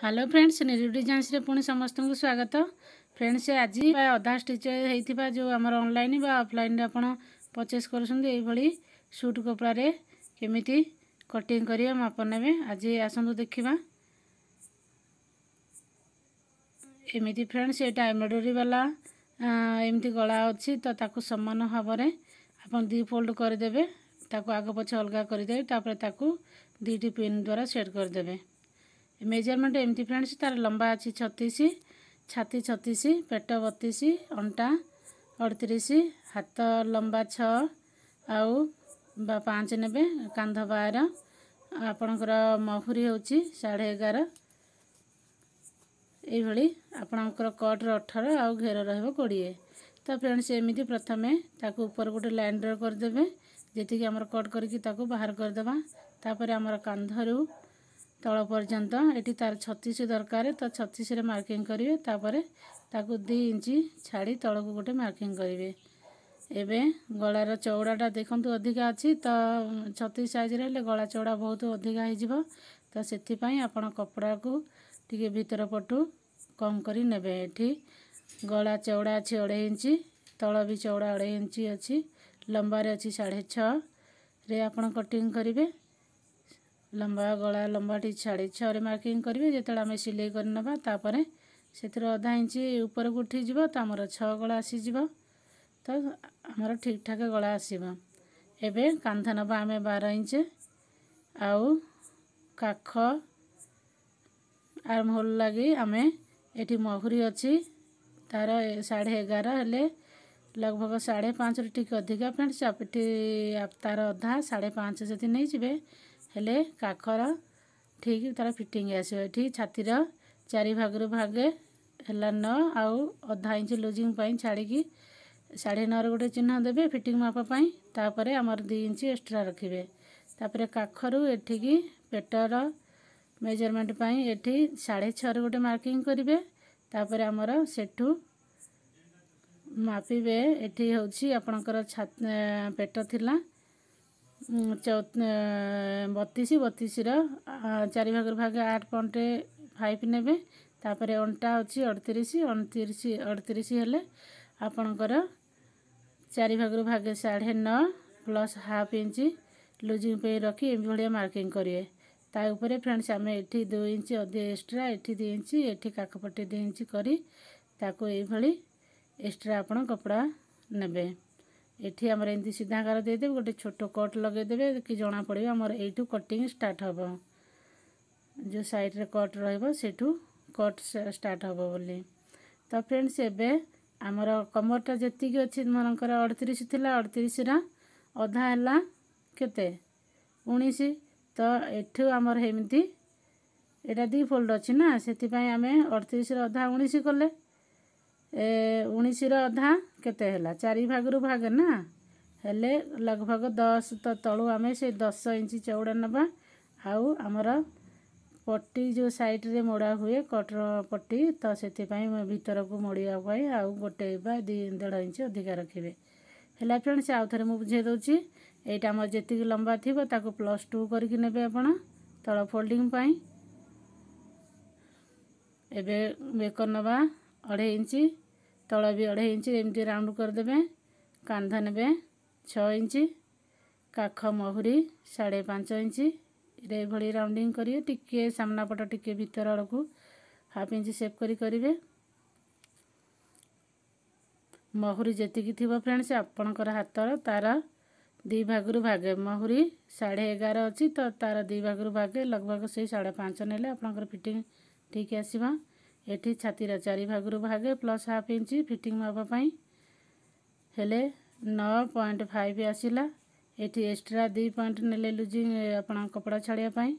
hello friends ନିଜ ଡିଜାଇନ୍ସରେ ପୁଣି ସମସ୍ତଙ୍କୁ ସ୍ୱାଗତ ଫ୍ରେଣ୍ଡସ୍ ଆଜି ଅଧା ଷ୍ଟିଚ୍ ହୋଇଥିବା ଯେଉଁ ଆମର ଅନଲାଇନ୍ ବା ଅଫ୍ଲାଇନ୍ରେ ଆପଣ ପର୍ଚେସ୍ କରୁଛନ୍ତି ଏଇଭଳି ସୁଟ୍ କପଡ଼ାରେ କେମିତି କଟିଂ କରିବା ମାପ ନେବେ ଆଜି ଆସନ୍ତୁ ଦେଖିବା ଏମିତି ଫ୍ରେଣ୍ଡସ୍ ଏଇଟା ଏମ୍ବ୍ରଏଡ଼ୋରୀବାଲା ଏମିତି ଗଳା ଅଛି ତ ତାକୁ ସମାନ ଭାବରେ ଆପଣ ଦୁଇ ଫୋଲ୍ଡ କରିଦେବେ ତାକୁ ଆଗ ପଛ ଅଲଗା କରିଦେବେ ତାପରେ ତାକୁ ଦୁଇଟି ପିନ୍ ଦ୍ୱାରା ସେଟ୍ କରିଦେବେ ମେଜରମେଣ୍ଟ ଏମିତି ଫ୍ରେଣ୍ଡସ୍ ତା'ର ଲମ୍ବା ଅଛି ଛତିଶ ଛାତି ଛତିଶ ପେଟ ବତିଶ ଅଣ୍ଟା ଅଠତିରିଶ ହାତ ଲମ୍ବା ଛଅ ଆଉ ବା ପାଞ୍ଚ ନେବେ କାନ୍ଧ ବାର ଆପଣଙ୍କର ମହୁରୀ ହେଉଛି ସାଢ଼େ ଏଗାର ଏଇଭଳି ଆପଣଙ୍କର କଟ୍ର ଅଠର ଆଉ ଘେର ରହିବ କୋଡ଼ିଏ ତ ଫ୍ରେଣ୍ଡସ୍ ଏମିତି ପ୍ରଥମେ ତାକୁ ଉପରେ ଗୋଟେ ଲାଇନ୍ ଡ୍ର କରିଦେବେ ଯେତିକି ଆମର କଟ୍ କରିକି ତାକୁ ବାହାର କରିଦେବା ତାପରେ ଆମର କାନ୍ଧରୁ ତଳ ପର୍ଯ୍ୟନ୍ତ ଏଠି ତାର ଛତିଶ ଦରକାର ତ ଛତିଶରେ ମାର୍କିଂ କରିବେ ତାପରେ ତାକୁ ଦୁଇ ଇଞ୍ଚ ଛାଡ଼ି ତଳକୁ ଗୋଟେ ମାର୍କିଂ କରିବେ ଏବେ ଗଳାର ଚଉଡ଼ାଟା ଦେଖନ୍ତୁ ଅଧିକା ଅଛି ତ ଛତିଶ ସାଇଜ୍ରେ ହେଲେ ଗଳା ଚଉଡ଼ା ବହୁତ ଅଧିକା ହୋଇଯିବ ତ ସେଥିପାଇଁ ଆପଣ କପଡ଼ାକୁ ଟିକେ ଭିତର ପଟୁ କମ୍ କରି ନେବେ ଏଠି ଗଳା ଚଉଡ଼ା ଅଛି ଅଢ଼େଇ ଇଞ୍ଚ ତଳ ବି ଚଉଡ଼ା ଅଢ଼େଇ ଇଞ୍ଚ ଅଛି ଲମ୍ବାରେ ଅଛି ସାଢ଼େ ଛଅରେ ଆପଣ କଟିଂ କରିବେ ଲମ୍ବା ଗଳା ଲମ୍ବାଟି ଛାଡ଼ି ଛଅରେ ମାର୍କିଂ କରିବେ ଯେତେବେଳେ ଆମେ ସିଲେଇ କରିନେବା ତାପରେ ସେଥିରୁ ଅଧା ଇଞ୍ଚ ଉପରକୁ ଉଠିଯିବ ତ ଆମର ଛଅ ଗଳା ଆସିଯିବ ତ ଆମର ଠିକ୍ଠାକ୍ ଗଳା ଆସିବ ଏବେ କାନ୍ଥ ନେବା ଆମେ ବାର ଇଞ୍ଚ ଆଉ କାଖ ଆର୍ମ ହୋଲ୍ ଲାଗି ଆମେ ଏଠି ମହୁରୀ ଅଛି ତା'ର ସାଢ଼େ ଏଗାର ହେଲେ ଲଗଭଗ ସାଢ଼େ ପାଞ୍ଚରୁ ଟିକେ ଅଧିକା ପ୍ୟାଣ୍ଟ ଚାପିଠି ତା'ର ଅଧା ସାଢ଼େ ପାଞ୍ଚ ଯଦି ନେଇଯିବେ ହେଲେ କାଖର ଠିକ୍ ତା'ର ଫିଟିଙ୍ଗ ଆସିବ ଏଠି ଛାତିର ଚାରି ଭାଗରୁ ଭାଗେ ହେଲା ନଅ ଆଉ ଅଧା ଇଞ୍ଚ ଲୁଜିଂ ପାଇଁ ଛାଡ଼ିକି ସାଢ଼େ ନଅର ଗୋଟେ ଚିହ୍ନ ଦେବେ ଫିଟିଂ ମାପ ପାଇଁ ତାପରେ ଆମର ଦୁଇ ଇଞ୍ଚ ଏକ୍ସଟ୍ରା ରଖିବେ ତାପରେ କାଖରୁ ଏଠିକି ପେଟର ମେଜରମେଣ୍ଟ ପାଇଁ ଏଠି ସାଢ଼େ ଛଅରେ ଗୋଟେ ମାର୍କିଂ କରିବେ ତାପରେ ଆମର ସେଠୁ ମାପିବେ ଏଠି ହେଉଛି ଆପଣଙ୍କର ପେଟ ଥିଲା ବତିଶ ବତିଶର ଚାରି ଭାଗରୁ ଭାଗ ଆଠ ପଏଣ୍ଟ ଫାଇଭ ନେବେ ତାପରେ ଅଣ୍ଟା ଅଛି ଅଠତିରିଶ ଅଣତିରିଶ ଅଠତିରିଶ ହେଲେ ଆପଣଙ୍କର ଚାରି ଭାଗରୁ ଭାଗ ସାଢ଼େ ନଅ ପ୍ଲସ୍ ହାଫ୍ ଇଞ୍ଚ ଲୁଜିଂ ପାଇଁ ରଖି ଏମିତି ଭଳିଆ ମାର୍କିଂ କରିବେ ତା ଉପରେ ଫ୍ରେଣ୍ଡସ୍ ଆମେ ଏଠି ଦୁଇ ଇଞ୍ଚ ଅଧିକ ଏକ୍ସଟ୍ରା ଏଠି ଦୁଇ ଇଞ୍ଚ ଏଠି କାକପଟେ ଦୁଇ ଇଞ୍ଚ କରି ତାକୁ ଏଇଭଳି ଏକ୍ସଟ୍ରା ଆପଣ କପଡ଼ା ନେବେ ଏଠି ଆମର ଏମିତି ସିଧା ଆକାର ଦେଇଦେବେ ଗୋଟେ ଛୋଟ କଟ୍ ଲଗାଇଦେବେ କି ଜଣାପଡ଼ିବ ଆମର ଏଇଠୁ କଟିଂ ଷ୍ଟାର୍ଟ ହେବ ଯେଉଁ ସାଇଡ଼୍ରେ କଟ୍ ରହିବ ସେଇଠୁ କଟ୍ ଷ୍ଟାର୍ଟ ହେବ ବୋଲି ତ ଫ୍ରେଣ୍ଡସ୍ ଏବେ ଆମର କମରଟା ଯେତିକି ଅଛି ମନେକର ଅଡ଼ତିରିଶ ଥିଲା ଅଡ଼ତିରିଶର ଅଧା ହେଲା କେତେ ଉଣେଇଶ ତ ଏଠୁ ଆମର ଏମିତି ଏଇଟା ଦୁଇ ଫୋଲ୍ଡ ଅଛି ନା ସେଥିପାଇଁ ଆମେ ଅଡ଼ତିରିଶର ଅଧା ଉଣେଇଶ କଲେ ଉଣେଇଶର ଅଧା କେତେ ହେଲା ଚାରି ଭାଗରୁ ଭାଗ ନା ହେଲେ ଲଗଭଗ ଦଶ ତ ତଳୁ ଆମେ ସେ ଦଶ ଇଞ୍ଚ ଚଉଡ଼ା ନେବା ଆଉ ଆମର ପଟି ଯେଉଁ ସାଇଡ଼୍ରେ ମୋଡ଼ା ହୁଏ କଟର ପଟି ତ ସେଥିପାଇଁ ଭିତରକୁ ମୋଡ଼ିବା ପାଇଁ ଆଉ ଗୋଟେ ବା ଦୁଇ ଦେଢ଼ ଇଞ୍ଚ ଅଧିକା ରଖିବେ ହେଲା ଫ୍ରେଣ୍ଡ ସେ ଆଉ ଥରେ ମୁଁ ବୁଝେଇ ଦେଉଛି ଏଇଟା ଆମର ଯେତିକି ଲମ୍ବା ଥିବ ତାକୁ ପ୍ଲସ୍ ଟୁ କରିକି ନେବେ ଆପଣ ତଳ ଫୋଲ୍ଡିଂ ପାଇଁ ଏବେ ବେକର ନେବା ଅଢ଼େଇ ଇଞ୍ଚ ତଳ ବି ଅଢ଼େଇ ଇଞ୍ଚ ଏମିତି ରାଉଣ୍ଡ କରିଦେବେ କାନ୍ଧ ନେବେ ଛଅ ଇଞ୍ଚ କାଖ ମହୁରୀ ସାଢ଼େ ପାଞ୍ଚ ଇଞ୍ଚ ରେ ଏଭଳି ରାଉଣ୍ଡିଂ କରିବେ ଟିକିଏ ସାମ୍ନାପଟ ଟିକିଏ ଭିତର ଆଡ଼କୁ ହାଫ୍ ଇଞ୍ଚ ସେପ୍ କରି କରିବେ ମହୁରୀ ଯେତିକି ଥିବ ଫ୍ରେଣ୍ଡସ୍ ଆପଣଙ୍କର ହାତର ତାର ଦୁଇ ଭାଗରୁ ଭାଗେ ମହୁରୀ ସାଢ଼େ ଏଗାର ଅଛି ତ ତାର ଦୁଇ ଭାଗରୁ ଭାଗେ ଲଗଭଗ ସେଇ ସାଢ଼େ ପାଞ୍ଚ ନେଲେ ଆପଣଙ୍କର ଫିଟିଂ ଠିକ୍ ଆସିବ ଏଠି ଛାତିର ଚାରି ଭାଗରୁ ଭାଗେ ପ୍ଲସ୍ ହାଫ୍ ଇଞ୍ଚି ଫିଟିଂ ମାପ ପାଇଁ ହେଲେ ନଅ ପଏଣ୍ଟ ଫାଇଭ୍ ଆସିଲା ଏଠି ଏକ୍ସଟ୍ରା ଦୁଇ ପଏଣ୍ଟ ନେଲେ ଲୁଜିଂ ଆପଣ କପଡ଼ା ଛାଡ଼ିବା ପାଇଁ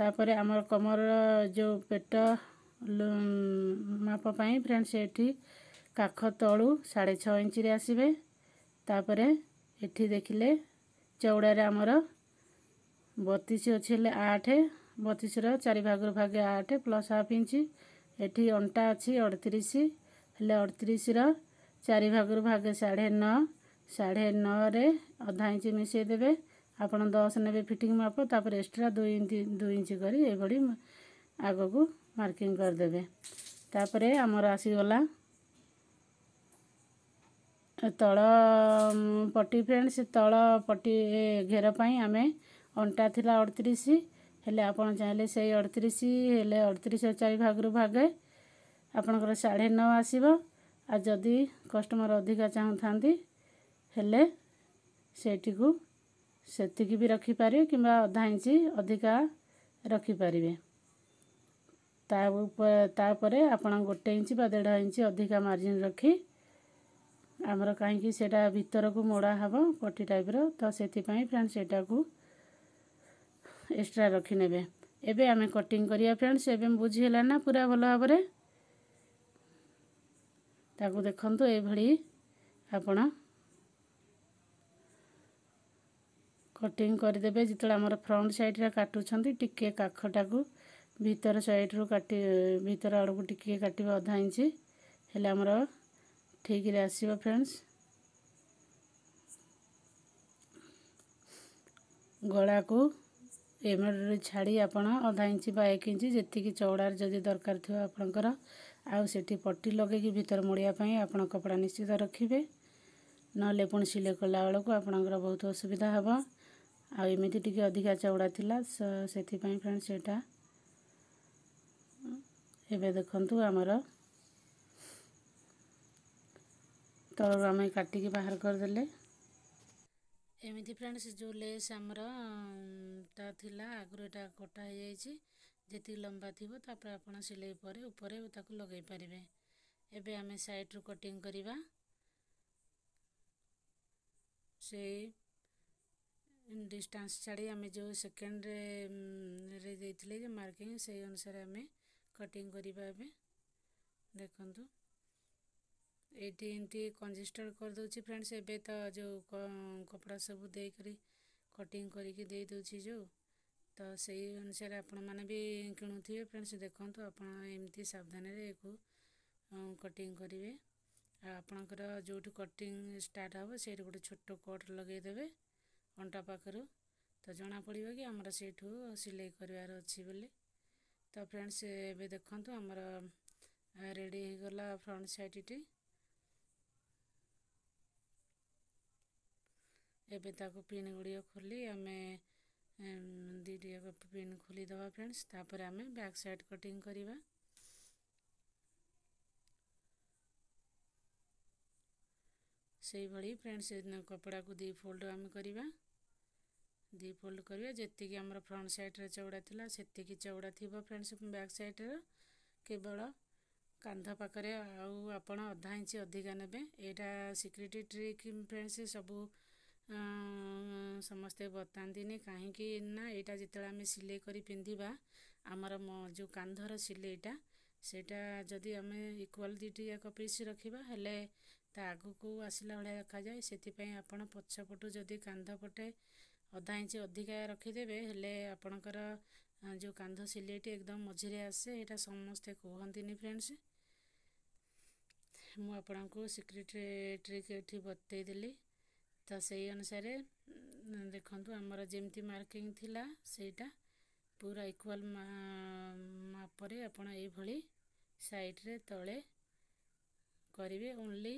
ତାପରେ ଆମର କମର ଯେଉଁ ପେଟ ମାପ ପାଇଁ ଫ୍ରେଣ୍ଡସ୍ ଏଠି କାଖ ତଳୁ ସାଢ଼େ ଛଅ ଇଞ୍ଚରେ ଆସିବେ ତାପରେ ଏଠି ଦେଖିଲେ ଚଉଡ଼ାରେ ଆମର ବତିଶ ଅଛି ହେଲେ ଆଠ ବତିଶର ଚାରି ଭାଗରୁ ଭାଗେ ଆଠ ପ୍ଲସ୍ ହାଫ୍ ଇଞ୍ଚ ଏଠି ଅଣ୍ଟା ଅଛି ଅଠତିରିଶ ହେଲେ ଅଠତିରିଶର ଚାରି ଭାଗରୁ ଭାଗେ ସାଢ଼େ ନଅ ସାଢ଼େ ନଅରେ ଅଧା ଇଞ୍ଚ ମିଶାଇ ଦେବେ ଆପଣ ଦଶ ନେବେ ଫିଟିଂ ମାପ ତାପରେ ଏକ୍ସଟ୍ରା ଦୁଇ ଇଞ୍ଚ ଦୁଇ ଇଞ୍ଚ କରି ଏଭଳି ଆଗକୁ ମାର୍କିଂ କରିଦେବେ ତାପରେ ଆମର ଆସିଗଲା ତଳ ପଟି ଫ୍ରେଣ୍ଡ ସେ ତଳ ପଟି ଘେର ପାଇଁ ଆମେ ଅଣ୍ଟା ଥିଲା ଅଠତିରିଶ ହେଲେ ଆପଣ ଚାହିଁଲେ ସେଇ ଅଡ଼ତିରିଶ ହେଲେ ଅଡ଼ତିରିଶ ଚାରି ଭାଗରୁ ଭାଗେ ଆପଣଙ୍କର ସାଢ଼େ ନଅ ଆସିବ ଆଉ ଯଦି କଷ୍ଟମର୍ ଅଧିକା ଚାହୁଁଥାନ୍ତି ହେଲେ ସେଇଠିକୁ ସେତିକି ବି ରଖିପାରିବେ କିମ୍ବା ଅଧା ଇଞ୍ଚି ଅଧିକା ରଖିପାରିବେ ତା ଉପରେ ତାପରେ ଆପଣ ଗୋଟେ ଇଞ୍ଚ ବା ଦେଢ଼ ଇଞ୍ଚ ଅଧିକା ମାର୍ଜିନ୍ ରଖି ଆମର କାହିଁକି ସେଇଟା ଭିତରକୁ ମୋଡ଼ା ହେବ ପଟି ଟାଇପ୍ର ତ ସେଥିପାଇଁ ଫ୍ରେଣ୍ଡ୍ ସେଇଟାକୁ ଏକ୍ସଟ୍ରା ରଖିନେବେ ଏବେ ଆମେ କଟିଂ କରିବା ଫ୍ରେଣ୍ଡସ୍ ଏବେ ବୁଝିହେଲା ନା ପୁରା ଭଲ ଭାବରେ ତାକୁ ଦେଖନ୍ତୁ ଏଇଭଳି ଆପଣ କଟିଂ କରିଦେବେ ଯେତେବେଳେ ଆମର ଫ୍ରଣ୍ଟ ସାଇଡ଼୍ରେ କାଟୁଛନ୍ତି ଟିକିଏ କାଖଟାକୁ ଭିତର ସାଇଡ଼୍ରୁ କାଟି ଭିତର ଆଡ଼କୁ ଟିକିଏ କାଟିବେ ଅଧା ଇଞ୍ଚ ହେଲେ ଆମର ଠିକ୍ରେ ଆସିବ ଫ୍ରେଣ୍ଡସ୍ ଗଳାକୁ ରିମୋଟରେ ଛାଡ଼ି ଆପଣ ଅଧା ଇଞ୍ଚ ବା ଏକ ଇଞ୍ଚ ଯେତିକି ଚଉଡ଼ାରେ ଯଦି ଦରକାର ଥିବ ଆପଣଙ୍କର ଆଉ ସେଠି ପଟି ଲଗେଇକି ଭିତରେ ମୋଡ଼ିବା ପାଇଁ ଆପଣ କପଡ଼ା ନିଶ୍ଚିତ ରଖିବେ ନହେଲେ ପୁଣି ସିଲେଇ କଲାବେଳକୁ ଆପଣଙ୍କର ବହୁତ ଅସୁବିଧା ହେବ ଆଉ ଏମିତି ଟିକେ ଅଧିକା ଚଉଡ଼ା ଥିଲା ସେଥିପାଇଁ ଫ୍ରେଣ୍ଡ ସେଇଟା ଏବେ ଦେଖନ୍ତୁ ଆମର ତଳରୁ ଆମେ କାଟିକି ବାହାର କରିଦେଲେ ଏମିତି ଫ୍ରେଣ୍ଡସ୍ ଯେଉଁ ଲେସ୍ ଆମର ତା ଥିଲା ଆଗରୁ ଏଇଟା କଟା ହେଇଯାଇଛି ଯେତିକି ଲମ୍ବା ଥିବ ତାପରେ ଆପଣ ସିଲେଇ ପରେ ଉପରେ ତାକୁ ଲଗାଇ ପାରିବେ ଏବେ ଆମେ ସାଇଡ଼୍ରୁ କଟିଂ କରିବା ସେଇ ଡିଷ୍ଟାନ୍ସ ଛାଡ଼ି ଆମେ ଯେଉଁ ସେକେଣ୍ଡରେ ଦେଇଥିଲେ ଯେ ମାର୍କିଂ ସେଇ ଅନୁସାରେ ଆମେ କଟିଂ କରିବା ଏବେ ଦେଖନ୍ତୁ ଏଇଠି ଏମିତି କଞ୍ଜିଷ୍ଟର୍ କରିଦେଉଛି ଫ୍ରେଣ୍ଡସ୍ ଏବେ ତ ଯେଉଁ କପଡ଼ା ସବୁ ଦେଇକରି କଟିଂ କରିକି ଦେଇଦେଉଛି ଯେଉଁ ତ ସେଇ ଅନୁସାରେ ଆପଣମାନେ ବି କିଣୁଥିବେ ଫ୍ରେଣ୍ଡସ୍ ଦେଖନ୍ତୁ ଆପଣ ଏମିତି ସାବଧାନରେ ଏକୁ କଟିଂ କରିବେ ଆଉ ଆପଣଙ୍କର ଯେଉଁଠୁ କଟିଂ ଷ୍ଟାର୍ଟ ହେବ ସେଇଠି ଗୋଟେ ଛୋଟ କଟ୍ ଲଗାଇଦେବେ ଅଣ୍ଟା ପାଖରୁ ତ ଜଣାପଡ଼ିବ କି ଆମର ସେଇଠୁ ସିଲେଇ କରିବାର ଅଛି ବୋଲି ତ ଫ୍ରେଣ୍ଡସ୍ ଏବେ ଦେଖନ୍ତୁ ଆମର ରେଡ଼ି ହୋଇଗଲା ଫ୍ରଣ୍ଟ ସାଇଡ଼୍ଟି ଏବେ ତାକୁ ପିନ୍ ଗୁଡ଼ିକ ଖୋଲି ଆମେ ଦୁଇଟି ଯାକ ପିନ୍ ଖୋଲିଦେବା ଫ୍ରେଣ୍ଡସ୍ ତାପରେ ଆମେ ବ୍ୟାକ୍ ସାଇଡ଼୍ କଟିଂ କରିବା ସେଇଭଳି ଫ୍ରେଣ୍ଡସ୍ କପଡ଼ାକୁ ଦୁଇ ଫୋଲ୍ଡ ଆମେ କରିବା ଦୁଇ ଫୋଲ୍ଡ କରିବା ଯେତିକି ଆମର ଫ୍ରଣ୍ଟ ସାଇଡ଼୍ରେ ଚଉଡ଼ା ଥିଲା ସେତିକି ଚଉଡ଼ା ଥିବ ଫ୍ରେଣ୍ଡସ୍ ବ୍ୟାକ୍ ସାଇଡ଼୍ରେ କେବଳ କାନ୍ଧ ପାଖରେ ଆଉ ଆପଣ ଅଧା ଇଞ୍ଚ ଅଧିକା ନେବେ ଏଇଟା ସିକ୍ୟୁରିଟି ଟ୍ରିକ୍ ଫ୍ରେଣ୍ଡସ୍ ସବୁ ସମସ୍ତେ ବତାନ୍ତିନି କାହିଁକି ନା ଏଇଟା ଯେତେବେଳେ ଆମେ ସିଲେଇ କରି ପିନ୍ଧିବା ଆମର ଯେଉଁ କାନ୍ଧର ସିଲେଇଟା ସେଇଟା ଯଦି ଆମେ ଇକ୍ୱାଲ ଦୁଇଟି ଯାକ ପିସ୍ ରଖିବା ହେଲେ ତା ଆଗକୁ ଆସିଲା ଭଳିଆ ରଖାଯାଏ ସେଥିପାଇଁ ଆପଣ ପଛପଟୁ ଯଦି କାନ୍ଧ ପଟେ ଅଧା ଇଞ୍ଚ ଅଧିକା ରଖିଦେବେ ହେଲେ ଆପଣଙ୍କର ଯେଉଁ କାନ୍ଧ ସିଲେଇଟି ଏକଦମ ମଝିରେ ଆସେ ଏଇଟା ସମସ୍ତେ କୁହନ୍ତିନି ଫ୍ରେଣ୍ଡସ୍ ମୁଁ ଆପଣଙ୍କୁ ସିକ୍ରେଟ୍ ଟ୍ରିକ୍ ଏଠି ବତେଇଦେଲି ତ ସେଇ ଅନୁସାରେ ଦେଖନ୍ତୁ ଆମର ଯେମିତି ମାର୍କିଂ ଥିଲା ସେଇଟା ପୁରା ଇକ୍ୱାଲ ମାପରେ ଆପଣ ଏଇଭଳି ସାଇଡ଼୍ରେ ତଳେ କରିବେ ଓନ୍ଲି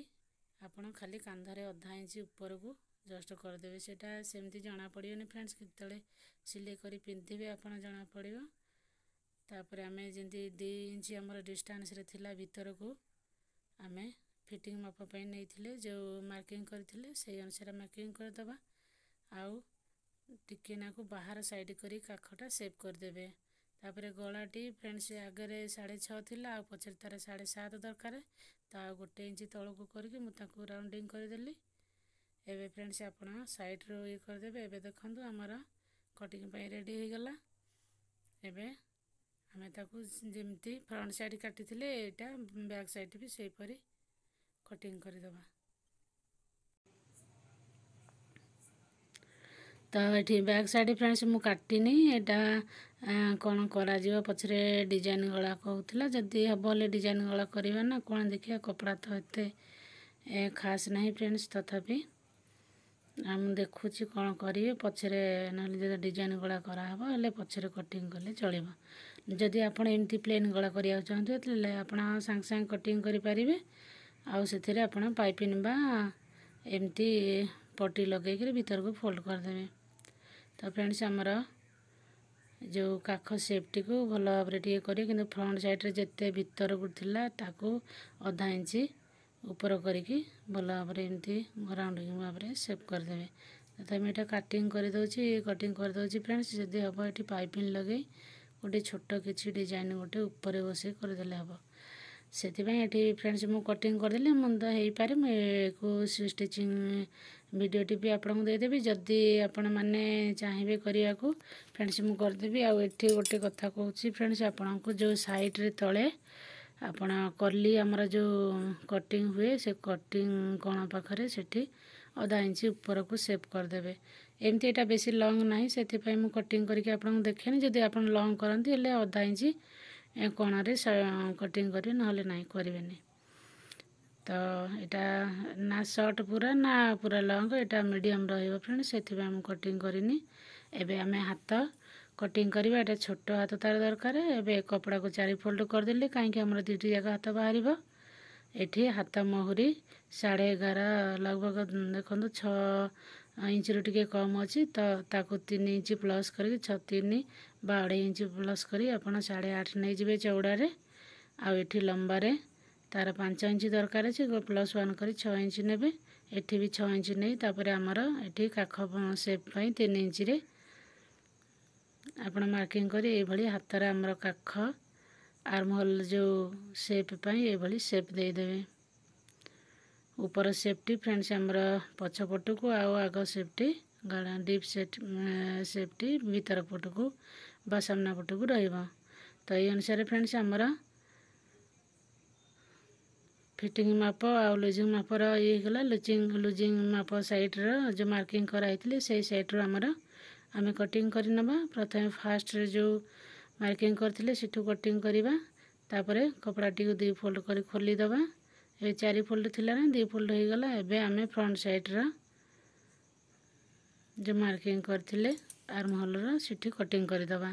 ଆପଣ ଖାଲି କାନ୍ଧରେ ଅଧା ଇଞ୍ଚ ଉପରକୁ ଜଷ୍ଟ କରିଦେବେ ସେଇଟା ସେମିତି ଜଣାପଡ଼ିବନି ଫ୍ରେଣ୍ଡସ୍ କେତେବେଳେ ସିଲେଇ କରି ପିନ୍ଧିବେ ଆପଣ ଜଣାପଡ଼ିବ ତାପରେ ଆମେ ଯେମିତି ଦୁଇ ଇଞ୍ଚ ଆମର ଡିଷ୍ଟାନ୍ସରେ ଥିଲା ଭିତରକୁ ଆମେ ଫିଟିଙ୍ଗ ମାପ ପାଇଁ ନେଇଥିଲେ ଯେଉଁ ମାର୍କିଂ କରିଥିଲେ ସେଇ ଅନୁସାରେ ମାର୍କିଂ କରିଦେବା ଆଉ ଟିକେ ନାକୁ ବାହାର ସାଇଡ଼ କରି କାଖଟା ସେଭ୍ କରିଦେବେ ତାପରେ ଗଳାଟି ଫ୍ରେଣ୍ଡସ ଆଗରେ ସାଢ଼େ ଛଅ ଥିଲା ଆଉ ପଛରେ ତା'ର ସାଢ଼େ ସାତ ଦରକାର ତ ଆଉ ଗୋଟେ ଇଞ୍ଚ ତଳକୁ କରିକି ମୁଁ ତାକୁ ରାଉଣ୍ଡିଂ କରିଦେଲି ଏବେ ଫ୍ରେଣ୍ଡସ ଆପଣ ସାଇଡ଼ରୁ ଇଏ କରିଦେବେ ଏବେ ଦେଖନ୍ତୁ ଆମର କଟିଂ ପାଇଁ ରେଡ଼ି ହୋଇଗଲା ଏବେ ଆମେ ତାକୁ ଯେମିତି ଫ୍ରଣ୍ଟ ସାଇଡ଼ କାଟିଥିଲେ ଏଇଟା ବ୍ୟାକ୍ ସାଇଡ଼ ବି ସେହିପରି କଟିଂ କରିଦେବା ତ ଏଠି ବ୍ୟାକ୍ ସାଇଡ଼୍ ଫ୍ରେଣ୍ଡସ୍ ମୁଁ କାଟିନି ଏଇଟା କ'ଣ କରାଯିବ ପଛରେ ଡିଜାଇନ୍ ଗଳା କହୁଥିଲା ଯଦି ହେବ ହେଲେ ଡିଜାଇନ୍ ଗଳା କରିବା ନା କ'ଣ ଦେଖିବା କପଡ଼ା ତ ଏତେ ଖାସ୍ ନାହିଁ ଫ୍ରେଣ୍ଡସ୍ ତଥାପି ମୁଁ ଦେଖୁଛି କ'ଣ କରିବି ପଛରେ ନହେଲେ ଯଦି ଡିଜାଇନ୍ ଗଳା କରାହେବ ହେଲେ ପଛରେ କଟିଂ କଲେ ଚଳିବ ଯଦି ଆପଣ ଏମିତି ପ୍ଲେନ୍ ଗଳା କରିବାକୁ ଚାହୁଁଥିବେ ତାହେଲେ ଆପଣ ସାଙ୍ଗେ ସାଙ୍ଗେ କଟିଂ କରିପାରିବେ ଆଉ ସେଥିରେ ଆପଣ ପାଇପିନ୍ ବା ଏମିତି ପଟି ଲଗେଇକରି ଭିତରକୁ ଫୋଲ୍ଡ କରିଦେବେ ତ ଫ୍ରେଣ୍ଡସ୍ ଆମର ଯେଉଁ କାଖ ସେପ୍ଟିକୁ ଭଲ ଭାବରେ ଟିକେ କରିବେ କିନ୍ତୁ ଫ୍ରଣ୍ଟ ସାଇଡ଼୍ରେ ଯେତେ ଭିତରକୁ ଥିଲା ତାକୁ ଅଧା ଇଞ୍ଚ ଉପର କରିକି ଭଲ ଭାବରେ ଏମିତି ରାଉଣ୍ଡିଂ ଭାବରେ ସେପ୍ କରିଦେବେ ତଥାପି ଏଇଟା କାଟିଂ କରିଦେଉଛି କଟିଂ କରିଦେଉଛି ଫ୍ରେଣ୍ଡସ୍ ଯଦି ହେବ ଏଠି ପାଇପିନ୍ ଲଗେଇ ଗୋଟେ ଛୋଟ କିଛି ଡିଜାଇନ୍ ଗୋଟେ ଉପରେ ବସେଇ କରିଦେଲେ ହେବ ସେଥିପାଇଁ ଏଠି ଫ୍ରେଣ୍ଡସ୍ ମୁଁ କଟିଂ କରିଦେଲି ମନ୍ଦ ହେଇପାରେ ମୁଁ ଏକୁ ଷ୍ଟିଚିଂ ଭିଡ଼ିଓଟି ବି ଆପଣଙ୍କୁ ଦେଇଦେବି ଯଦି ଆପଣମାନେ ଚାହିଁବେ କରିବାକୁ ଫ୍ରେଣ୍ଡସ୍ ମୁଁ କରିଦେବି ଆଉ ଏଠି ଗୋଟେ କଥା କହୁଛି ଫ୍ରେଣ୍ଡସ୍ ଆପଣଙ୍କୁ ଯେଉଁ ସାଇଡ଼୍ରେ ତଳେ ଆପଣ କଲି ଆମର ଯେଉଁ କଟିଂ ହୁଏ ସେ କଟିଂ କଣ ପାଖରେ ସେଠି ଅଧା ଇଞ୍ଚ ଉପରକୁ ସେପ୍ କରିଦେବେ ଏମିତି ଏଇଟା ବେଶୀ ଲଙ୍ଗ୍ ନାହିଁ ସେଥିପାଇଁ ମୁଁ କଟିଂ କରିକି ଆପଣଙ୍କୁ ଦେଖେନି ଯଦି ଆପଣ ଲଙ୍ଗ୍ କରନ୍ତି ହେଲେ ଅଧା ଇଞ୍ଚ ए रि कटिंग गरी नहले नाइ गरेन त एटा ना सर्ट पुरा पुरा लङ एटा मिडम हम कटिंग कटिङ एबे एम हात कटङ् एटा छोटो हात त दरकारी ए कपडाको चारिफोल्ड गरिदि काहीँक हमरा दिदी जगह हात बाहरिबो एठी हात महुरी साढे लगभग देख्नु छ ଇଞ୍ଚରୁ ଟିକେ କମ୍ ଅଛି ତ ତାକୁ ତିନି ଇଞ୍ଚ ପ୍ଲସ୍ କରିକି ଛଅ ତିନି ବା ଅଢ଼େଇ ଇଞ୍ଚ ପ୍ଲସ୍ କରି ଆପଣ ସାଢ଼େ ଆଠ ନେଇଯିବେ ଚଉଡ଼ାରେ ଆଉ ଏଠି ଲମ୍ବାରେ ତା'ର ପାଞ୍ଚ ଇଞ୍ଚ ଦରକାର ଅଛି ପ୍ଲସ୍ ୱାନ୍ କରି ଛଅ ଇଞ୍ଚ ନେବେ ଏଠି ବି ଛଅ ଇଞ୍ଚ ନେଇ ତା'ପରେ ଆମର ଏଠି କାଖ ସେପ୍ ପାଇଁ ତିନି ଇଞ୍ଚରେ ଆପଣ ମାର୍କିଂ କରି ଏଇଭଳି ହାତରେ ଆମର କାଖ ଆର୍ମହୋଲ୍ ଯେଉଁ ସେପ୍ ପାଇଁ ଏଇଭଳି ସେପ୍ ଦେଇଦେବେ ଉପର ସେଫ୍ଟି ଫ୍ରେଣ୍ଡସ୍ ଆମର ପଛପଟକୁ ଆଉ ଆଗ ସେଫ୍ଟି ଗାଡ଼ା ଡିପ୍ ସେଟ୍ ସେଫ୍ଟି ଭିତର ପଟକୁ ବା ସାମ୍ନା ପଟକୁ ରହିବ ତ ଏଇ ଅନୁସାରେ ଫ୍ରେଣ୍ଡସ୍ ଆମର ଫିଟିଙ୍ଗ ମାପ ଆଉ ଲୁଜିଂ ମାପର ଇଏ ହେଇଗଲା ଲୁଚିଂ ଲୁଜିଂ ମାପ ସାଇଟ୍ର ଯେଉଁ ମାର୍କିଂ କରାହେଇଥିଲେ ସେଇ ସାଇଟ୍ରୁ ଆମର ଆମେ କଟିଂ କରିନେବା ପ୍ରଥମେ ଫାଷ୍ଟରେ ଯେଉଁ ମାର୍କିଂ କରିଥିଲେ ସେଠୁ କଟିଂ କରିବା ତାପରେ କପଡ଼ାଟିକୁ ଦୁଇ ଫୋଲ୍ଡ କରି ଖୋଲିଦେବା ଏବେ ଚାରି ଫୋଲ୍ଡ ଥିଲା ନା ଦୁଇ ଫୋଲ୍ଡ ହୋଇଗଲା ଏବେ ଆମେ ଫ୍ରଣ୍ଟ ସାଇଡ଼୍ର ଯେଉଁ ମାର୍କିଂ କରିଥିଲେ ଆର୍ମ ହଲ୍ର ସେଠି କଟିଂ କରିଦେବା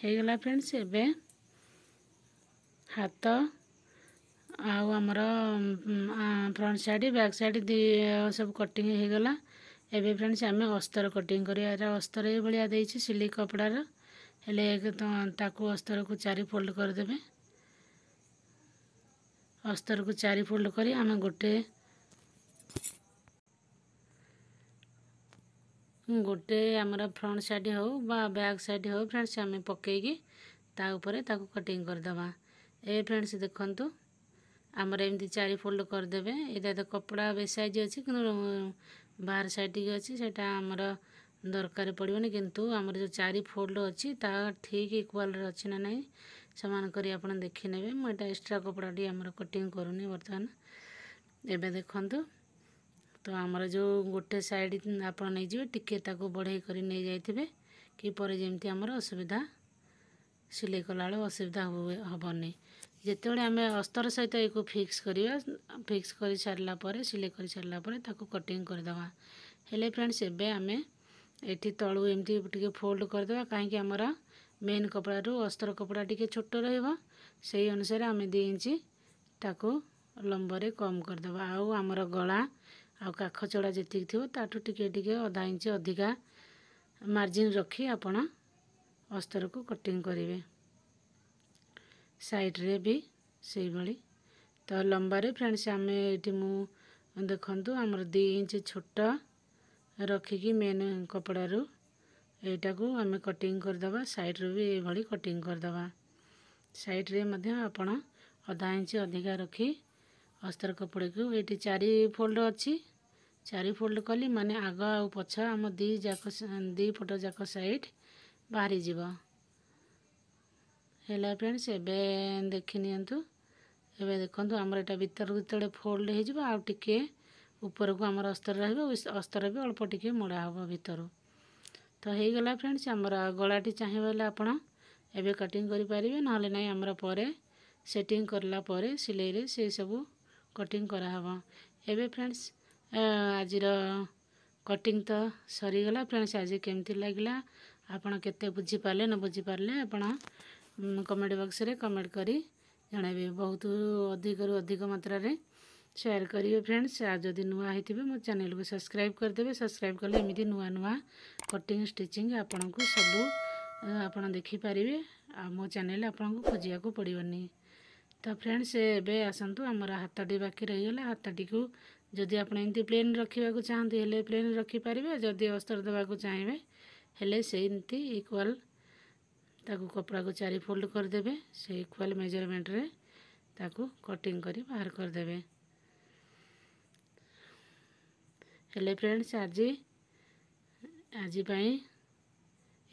ହୋଇଗଲା ଫ୍ରେଣ୍ଡସ୍ ଏବେ ହାତ ଆଉ ଆମର ଫ୍ରଣ୍ଟ ସାଇଡ଼୍ ବ୍ୟାକ୍ ସାଇଡ଼୍ ଦୁଇ ସବୁ କଟିଂ ହୋଇଗଲା ଏବେ ଫ୍ରେଣ୍ଡସ୍ ଆମେ ଅସ୍ତର କଟିଂ କରିବା ଏଇଟା ଅସ୍ତର ଏଇ ଭଳିଆ ଦେଇଛି ସିଲିକ କପଡ଼ାର ହେଲେ ତାକୁ ଅସ୍ତରକୁ ଚାରି ଫୋଲ୍ଡ କରିଦେବେ ଅସ୍ତରକୁ ଚାରି ଫୋଲ୍ଡ କରି ଆମେ ଗୋଟେ ଗୋଟେ ଆମର ଫ୍ରଣ୍ଟ ସାଇଡ଼୍ ହେଉ ବା ବ୍ୟାକ୍ ସାଇଡ଼୍ ହେଉ ଫ୍ରେଣ୍ଡସ୍ ଆମେ ପକାଇକି ତା ଉପରେ ତାକୁ କଟିଂ କରିଦେବା ଏ ଫ୍ରେଣ୍ଡସ୍ ଦେଖନ୍ତୁ ଆମର ଏମିତି ଚାରି ଫୋଲ୍ଡ କରିଦେବେ ଏଇଟା ତ କପଡ଼ା ବେଶ ସାଇଜ୍ ଅଛି କିନ୍ତୁ ବାହାର ସାଇଡ଼୍ ଟିକେ ଅଛି ସେଇଟା ଆମର ଦରକାର ପଡ଼ିବନି କିନ୍ତୁ ଆମର ଯେଉଁ ଚାରି ଫୋଲ୍ଡ ଅଛି ତାହା ଠିକ୍ ଇକ୍ୱାଲ୍ରେ ଅଛି ନା ନାହିଁ କରି ଆପଣ ଦେଖିନେବେ ମୁଁ ଏଇଟା ଏକ୍ସଟ୍ରା କପଡ଼ାଟି ଆମର କଟିଂ କରୁନି ବର୍ତ୍ତମାନ ଏବେ ଦେଖନ୍ତୁ ତ ଆମର ଯେଉଁ ଗୋଟେ ସାଇଡ଼୍ ଆପଣ ନେଇଯିବେ ଟିକେ ତାକୁ ବଢ଼େଇ କରି ନେଇଯାଇଥିବେ କି ପରେ ଯେମିତି ଆମର ଅସୁବିଧା ସିଲେଇ କଲାବେଳେ ଅସୁବିଧା ହେବନି ଯେତେବେଳେ ଆମେ ଅସ୍ତର ସହିତ ଏକୁ ଫିକ୍ସ କରିବା ଫିକ୍ସ କରିସାରିଲା ପରେ ସିଲେଇ କରିସାରିଲା ପରେ ତାକୁ କଟିଂ କରିଦେବା ହେଲେ ଫ୍ରେଣ୍ଡସ୍ ଏବେ ଆମେ ଏଠି ତଳୁ ଏମିତି ଟିକେ ଫୋଲ୍ଡ କରିଦେବା କାହିଁକି ଆମର ମେନ୍ କପଡ଼ାରୁ ଅସ୍ତ୍ର କପଡ଼ା ଟିକେ ଛୋଟ ରହିବ ସେଇ ଅନୁସାରେ ଆମେ ଦୁଇ ଇଞ୍ଚ ତାକୁ ଲମ୍ବରେ କମ୍ କରିଦେବା ଆଉ ଆମର ଗଳା ଆଉ କାଖ ଚଡ଼ା ଯେତିକି ଥିବ ତାଠୁ ଟିକେ ଟିକେ ଅଧା ଇଞ୍ଚ ଅଧିକା ମାର୍ଜିନ୍ ରଖି ଆପଣ ଅସ୍ତ୍ରକୁ କଟିଂ କରିବେ ସାଇଡ଼୍ରେ ବି ସେଇଭଳି ତ ଲମ୍ବାରେ ଫ୍ରେଣ୍ଡସ୍ ଆମେ ଏଇଠି ମୁଁ ଦେଖନ୍ତୁ ଆମର ଦୁଇ ଇଞ୍ଚ ଛୋଟ ରଖିକି ମେନ୍ କପଡ଼ାରୁ ଏଇଟାକୁ ଆମେ କଟିଂ କରିଦେବା ସାଇଡ଼୍ରୁ ବି ଏଇଭଳି କଟିଂ କରିଦେବା ସାଇଡ଼୍ରେ ମଧ୍ୟ ଆପଣ ଅଧା ଇଞ୍ଚ ଅଧିକା ରଖି ଅସ୍ତ୍ର କପଡ଼ାକୁ ଏଇଠି ଚାରି ଫୋଲ୍ଡ ଅଛି ଚାରି ଫୋଲ୍ଡ କଲି ମାନେ ଆଗ ଆଉ ପଛ ଆମ ଦୁଇ ଯାକ ଦୁଇ ଫୁଟ ଯାକ ସାଇଡ଼୍ ବାହାରିଯିବ ହେଲା ଫ୍ରେଣ୍ଡସ୍ ଏବେ ଦେଖିନିଅନ୍ତୁ ଏବେ ଦେଖନ୍ତୁ ଆମର ଏଇଟା ଭିତରକୁ ଯେତେବେଳେ ଫୋଲ୍ଡ ହୋଇଯିବ ଆଉ ଟିକିଏ ଉପରକୁ ଆମର ଅସ୍ତ୍ର ରହିବ ଅସ୍ତ୍ର ବି ଅଳ୍ପ ଟିକିଏ ମୋଡ଼ା ହେବ ଭିତରୁ ତ ହେଇଗଲା ଫ୍ରେଣ୍ଡସ୍ ଆମର ଗଳାଟି ଚାହିଁବ ହେଲେ ଆପଣ ଏବେ କଟିଂ କରିପାରିବେ ନହେଲେ ନାହିଁ ଆମର ପରେ ସେଟିଂ କରିଲା ପରେ ସିଲେଇରେ ସେସବୁ କଟିଂ କରାହେବ ଏବେ ଫ୍ରେଣ୍ଡସ୍ ଆଜିର କଟିଂ ତ ସରିଗଲା ଫ୍ରେଣ୍ଡସ୍ ଆଜି କେମିତି ଲାଗିଲା ଆପଣ କେତେ ବୁଝିପାରିଲେ ନ ବୁଝିପାରିଲେ ଆପଣ କମେଣ୍ଟ ବକ୍ସରେ କମେଣ୍ଟ କରି ଜଣାଇବେ ବହୁତ ଅଧିକରୁ ଅଧିକ ମାତ୍ରାରେ ସେୟାର କରିବେ ଫ୍ରେଣ୍ଡସ୍ ଆଉ ଯଦି ନୂଆ ହେଇଥିବେ ମୋ ଚ୍ୟାନେଲକୁ ସବସ୍କ୍ରାଇବ୍ କରିଦେବେ ସବସ୍କ୍ରାଇବ୍ କଲେ ଏମିତି ନୂଆ ନୂଆ କଟିଂ ଷ୍ଟିଚିଂ ଆପଣଙ୍କୁ ସବୁ ଆପଣ ଦେଖିପାରିବେ ଆଉ ମୋ ଚ୍ୟାନେଲ ଆପଣଙ୍କୁ ଖୋଜିବାକୁ ପଡ଼ିବନି ତ ଫ୍ରେଣ୍ଡସ୍ ଏବେ ଆସନ୍ତୁ ଆମର ହାତଟି ବାକି ରହିଗଲା ହାତଟିକୁ ଯଦି ଆପଣ ଏମିତି ପ୍ଲେନ୍ ରଖିବାକୁ ଚାହାନ୍ତି ହେଲେ ପ୍ଲେନ୍ ରଖିପାରିବେ ଯଦି ଅସ୍ତର ଦେବାକୁ ଚାହିଁବେ ହେଲେ ସେମିତି ଇକ୍ୱାଲ୍ ତାକୁ କପଡ଼ାକୁ ଚାରି ଫୋଲ୍ଡ କରିଦେବେ ସେ ଇକ୍ୱାଲ୍ ମେଜରମେଣ୍ଟରେ ତାକୁ କଟିଂ କରି ବାହାର କରିଦେବେ ହେଲେ ଫ୍ରେଣ୍ଡସ୍ ଆଜି ଆଜି ପାଇଁ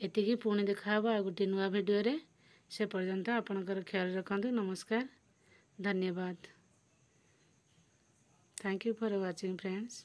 ଏତିକି ପୁଣି ଦେଖାହେବ ଆଉ ଗୋଟିଏ ନୂଆ ଭିଡ଼ିଓରେ ସେ ପର୍ଯ୍ୟନ୍ତ ଆପଣଙ୍କର ଖିଆଲ ରଖନ୍ତୁ ନମସ୍କାର ଧନ୍ୟବାଦ thank you for watching friends